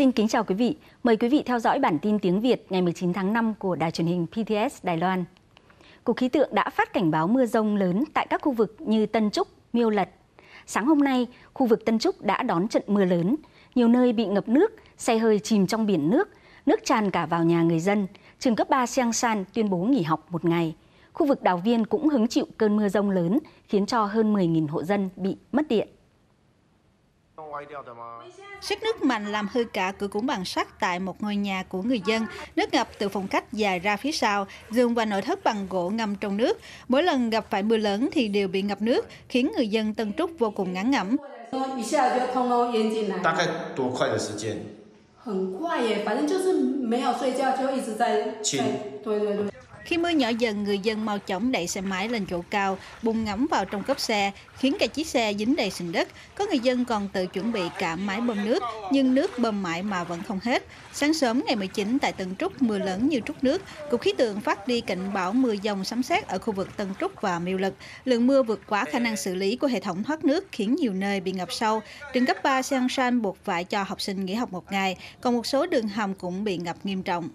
Xin kính chào quý vị. Mời quý vị theo dõi bản tin tiếng Việt ngày 19 tháng 5 của đài truyền hình PTS Đài Loan. Cục khí tượng đã phát cảnh báo mưa rông lớn tại các khu vực như Tân Trúc, Miêu Lật. Sáng hôm nay, khu vực Tân Trúc đã đón trận mưa lớn. Nhiều nơi bị ngập nước, xe hơi chìm trong biển nước, nước tràn cả vào nhà người dân. Trường cấp 3 Siang San tuyên bố nghỉ học một ngày. Khu vực Đào Viên cũng hứng chịu cơn mưa rông lớn, khiến cho hơn 10.000 hộ dân bị mất điện. Sức nước mạnh làm hư cả cửa cuốn bằng sắt tại một ngôi nhà của người dân. Nước ngập từ phòng khách dài ra phía sau, giường và nội thất bằng gỗ ngâm trong nước. Mỗi lần gặp phải mưa lớn thì đều bị ngập nước, khiến người dân Tân Trúc vô cùng ngán ngẩm. Khi mưa nhỏ dần, người dân mau chóng đẩy xe máy lên chỗ cao, bùng ngắm vào trong cốp xe, khiến cả chiếc xe dính đầy sình đất. Có người dân còn tự chuẩn bị cả máy bơm nước, nhưng nước bơm mãi mà vẫn không hết. Sáng sớm ngày 19 tại Tân Trúc, mưa lớn như trút nước. Cục khí tượng phát đi cảnh báo mưa dòng sấm sét ở khu vực Tân Trúc và Miêu Lực. Lượng mưa vượt quá khả năng xử lý của hệ thống thoát nước khiến nhiều nơi bị ngập sâu. Trường cấp 3 Sang San buộc phải cho học sinh nghỉ học một ngày, còn một số đường hầm cũng bị ngập nghiêm trọng.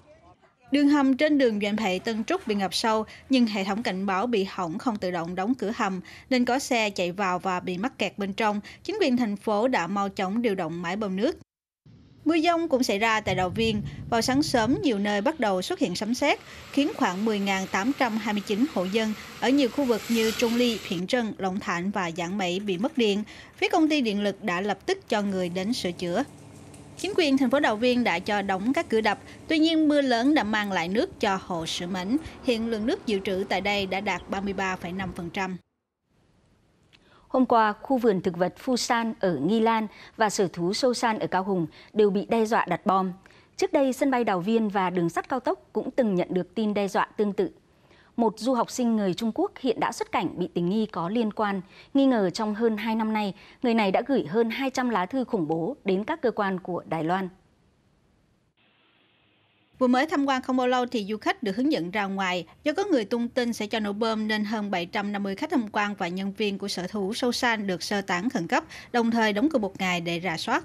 Đường hầm trên đường Doãn Thị Tân Trúc bị ngập sâu, nhưng hệ thống cảnh báo bị hỏng không tự động đóng cửa hầm, nên có xe chạy vào và bị mắc kẹt bên trong. Chính quyền thành phố đã mau chóng điều động máy bơm nước. Mưa dông cũng xảy ra tại Đào Viên. Vào sáng sớm, nhiều nơi bắt đầu xuất hiện sấm sét, khiến khoảng 10.829 hộ dân ở nhiều khu vực như Trung Ly, Thiện Trân, Lộng Thạnh và Giảng Mỹ bị mất điện. Phía công ty điện lực đã lập tức cho người đến sửa chữa. Chính quyền thành phố Đào Viên đã cho đóng các cửa đập, tuy nhiên mưa lớn đã mang lại nước cho hồ Sử Mẫn. Hiện lượng nước dự trữ tại đây đã đạt 33,5%. Hôm qua, khu vườn thực vật San ở Nghi Lan và sở thú Sâu San ở Cao Hùng đều bị đe dọa đặt bom. Trước đây, sân bay Đào Viên và đường sắt cao tốc cũng từng nhận được tin đe dọa tương tự một du học sinh người Trung Quốc hiện đã xuất cảnh bị tình nghi có liên quan. Nghi ngờ trong hơn 2 năm nay, người này đã gửi hơn 200 lá thư khủng bố đến các cơ quan của Đài Loan. Vừa mới tham quan không bao lâu thì du khách được hướng dẫn ra ngoài. Do có người tung tin sẽ cho nổ bơm nên hơn 750 khách tham quan và nhân viên của sở thú Sâu San được sơ tán khẩn cấp, đồng thời đóng cửa một ngày để rà soát.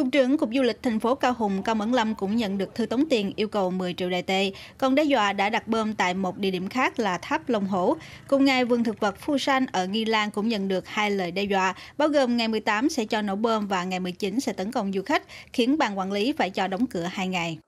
Cục trưởng Cục Du lịch thành phố Cao Hùng Cao Mẫn Lâm cũng nhận được thư tống tiền yêu cầu 10 triệu đại tệ, còn đe dọa đã đặt bơm tại một địa điểm khác là Tháp Long Hổ. Cùng ngày, vườn thực vật Phu San ở Nghi Lan cũng nhận được hai lời đe dọa, bao gồm ngày 18 sẽ cho nổ bơm và ngày 19 sẽ tấn công du khách, khiến ban quản lý phải cho đóng cửa hai ngày.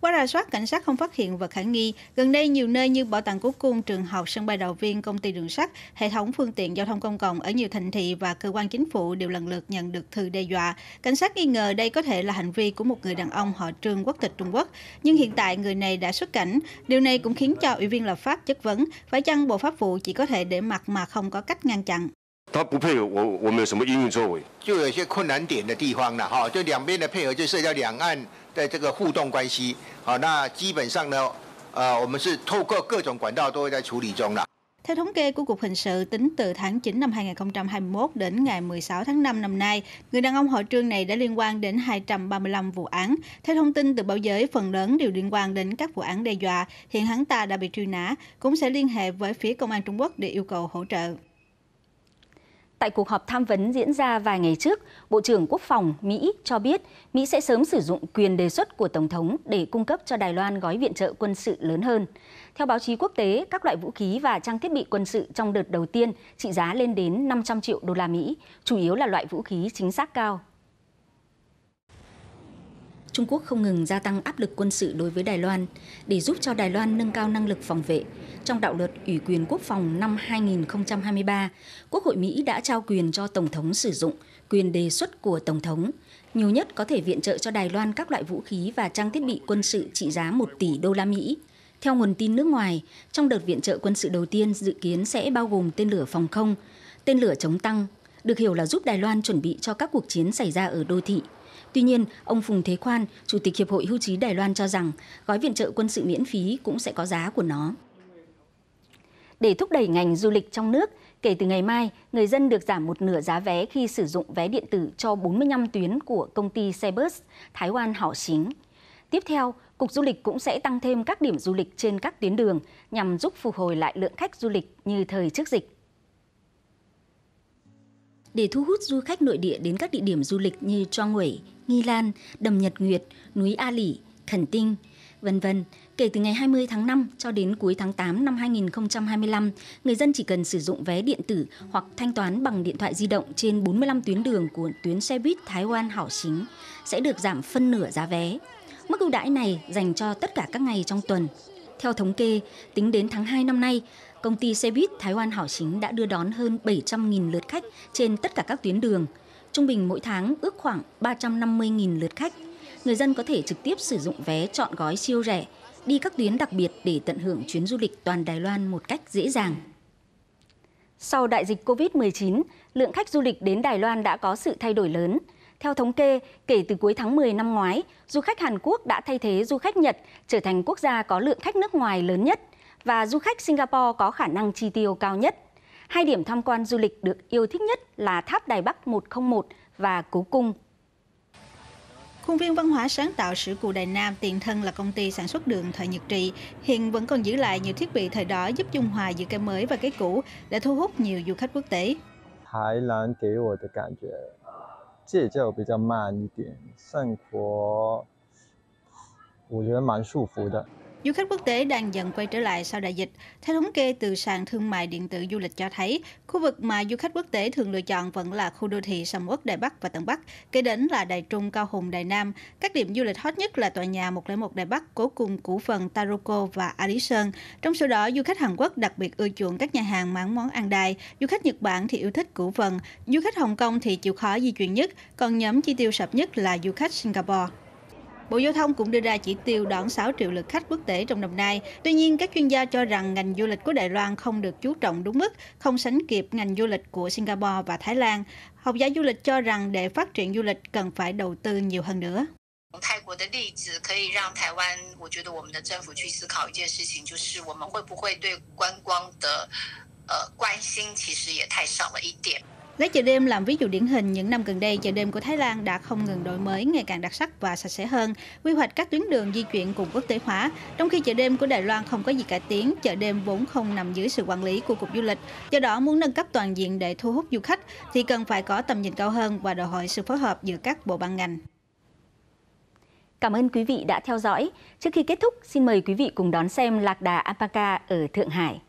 Qua rà soát, cảnh sát không phát hiện vật khả nghi. Gần đây, nhiều nơi như bảo tàng quốc cung, trường học, sân bay đầu viên, công ty đường sắt, hệ thống phương tiện giao thông công cộng ở nhiều thành thị và cơ quan chính phủ đều lần lượt nhận được thư đe dọa. Cảnh sát nghi ngờ đây có thể là hành vi của một người đàn ông họ Trương quốc tịch Trung Quốc. Nhưng hiện tại, người này đã xuất cảnh. Điều này cũng khiến cho Ủy viên lập pháp chất vấn, phải chăng Bộ Pháp vụ chỉ có thể để mặt mà không có cách ngăn chặn? 他不配合我，我们有什么应用作为？就有些困难点的地方了哈，就两边的配合，就是要两岸的这个互动关系。好，那基本上呢，呃，我们是透过各种管道都会在处理中啦。Theo thống kê của Cục Hình sự, tính từ tháng 9 năm 2021 đến ngày 16 tháng 5 năm nay, người đàn ông họ trương này đã liên quan đến 235 vụ án. Theo thông tin từ báo giới, phần lớn đều liên quan đến các vụ án đe dọa. Hiện hắn ta đã bị truy nã, cũng sẽ liên hệ với phía Công an Trung Quốc để yêu cầu hỗ trợ. Tại cuộc họp tham vấn diễn ra vài ngày trước, Bộ trưởng Quốc phòng Mỹ cho biết Mỹ sẽ sớm sử dụng quyền đề xuất của Tổng thống để cung cấp cho Đài Loan gói viện trợ quân sự lớn hơn. Theo báo chí quốc tế, các loại vũ khí và trang thiết bị quân sự trong đợt đầu tiên trị giá lên đến 500 triệu đô la Mỹ, chủ yếu là loại vũ khí chính xác cao. Trung Quốc không ngừng gia tăng áp lực quân sự đối với Đài Loan để giúp cho Đài Loan nâng cao năng lực phòng vệ. Trong đạo luật Ủy quyền Quốc phòng năm 2023, Quốc hội Mỹ đã trao quyền cho Tổng thống sử dụng quyền đề xuất của Tổng thống, nhiều nhất có thể viện trợ cho Đài Loan các loại vũ khí và trang thiết bị quân sự trị giá 1 tỷ đô la Mỹ. Theo nguồn tin nước ngoài, trong đợt viện trợ quân sự đầu tiên dự kiến sẽ bao gồm tên lửa phòng không, tên lửa chống tăng, được hiểu là giúp Đài Loan chuẩn bị cho các cuộc chiến xảy ra ở đô thị Tuy nhiên, ông Phùng Thế Khoan, Chủ tịch Hiệp hội Hưu trí Đài Loan cho rằng gói viện trợ quân sự miễn phí cũng sẽ có giá của nó. Để thúc đẩy ngành du lịch trong nước, kể từ ngày mai, người dân được giảm một nửa giá vé khi sử dụng vé điện tử cho 45 tuyến của công ty xe Thái Oan Hảo Xính. Tiếp theo, Cục Du lịch cũng sẽ tăng thêm các điểm du lịch trên các tuyến đường nhằm giúp phục hồi lại lượng khách du lịch như thời trước dịch. Để thu hút du khách nội địa đến các địa điểm du lịch như Cho Nguyễn, Nghi Lan, Đầm Nhật Nguyệt, núi A Lỉ, Khẩn Tinh, vân vân. Kể từ ngày 20 tháng 5 cho đến cuối tháng 8 năm 2025, người dân chỉ cần sử dụng vé điện tử hoặc thanh toán bằng điện thoại di động trên 45 tuyến đường của tuyến xe buýt Thái Oan Hảo Chính sẽ được giảm phân nửa giá vé. Mức ưu đãi này dành cho tất cả các ngày trong tuần theo thống kê, tính đến tháng 2 năm nay, công ty xe buýt Thái Oan Hảo Chính đã đưa đón hơn 700.000 lượt khách trên tất cả các tuyến đường. Trung bình mỗi tháng ước khoảng 350.000 lượt khách. Người dân có thể trực tiếp sử dụng vé chọn gói siêu rẻ, đi các tuyến đặc biệt để tận hưởng chuyến du lịch toàn Đài Loan một cách dễ dàng. Sau đại dịch COVID-19, lượng khách du lịch đến Đài Loan đã có sự thay đổi lớn – theo thống kê, kể từ cuối tháng 10 năm ngoái, du khách Hàn Quốc đã thay thế du khách Nhật trở thành quốc gia có lượng khách nước ngoài lớn nhất và du khách Singapore có khả năng chi tiêu cao nhất. Hai điểm tham quan du lịch được yêu thích nhất là Tháp Đài Bắc 101 và Cố Cung Khuôn viên văn hóa sáng tạo sự cụ Đài Nam tiền thân là công ty sản xuất đường thời Nhật Trị, hiện vẫn còn giữ lại nhiều thiết bị thời đó giúp dung hòa giữa cái mới và cái cũ để thu hút nhiều du khách quốc tế. Thái Lan 戒教比较慢一点，生活我觉得蛮舒服的。Du khách quốc tế đang dần quay trở lại sau đại dịch. Theo thống kê từ sàn thương mại điện tử du lịch cho thấy, khu vực mà du khách quốc tế thường lựa chọn vẫn là khu đô thị sầm uất Đài Bắc và Tận Bắc, kế đến là Đài Trung, Cao Hùng, Đài Nam. Các điểm du lịch hot nhất là tòa nhà 101 Đài Bắc, cố cùng củ phần Taroko và A Sơn. Trong số đó, du khách Hàn Quốc đặc biệt ưa chuộng các nhà hàng bán món ăn đài, du khách Nhật Bản thì yêu thích củ phần, du khách Hồng Kông thì chịu khó di chuyển nhất, còn nhóm chi tiêu sập nhất là du khách Singapore. Bộ Giao thông cũng đưa ra chỉ tiêu đón 6 triệu lượt khách quốc tế trong năm nay. Tuy nhiên, các chuyên gia cho rằng ngành du lịch của Đài Loan không được chú trọng đúng mức, không sánh kịp ngành du lịch của Singapore và Thái Lan. Học giả du lịch cho rằng để phát triển du lịch cần phải đầu tư nhiều hơn nữa. 泰国的例子可以让台湾，我觉得我们的政府去思考一件事情，就是我们会不会对观光的呃关心其实也太少了一点。Lấy chợ đêm làm ví dụ điển hình, những năm gần đây chợ đêm của Thái Lan đã không ngừng đổi mới, ngày càng đặc sắc và sạch sẽ hơn, quy hoạch các tuyến đường di chuyển cùng quốc tế hóa. Trong khi chợ đêm của Đài Loan không có gì cải tiến, chợ đêm vốn không nằm dưới sự quản lý của cục du lịch. Do đó muốn nâng cấp toàn diện để thu hút du khách thì cần phải có tầm nhìn cao hơn và đòi hỏi sự phối hợp giữa các bộ ban ngành. Cảm ơn quý vị đã theo dõi. Trước khi kết thúc, xin mời quý vị cùng đón xem lạc đà alpaca ở Thượng Hải.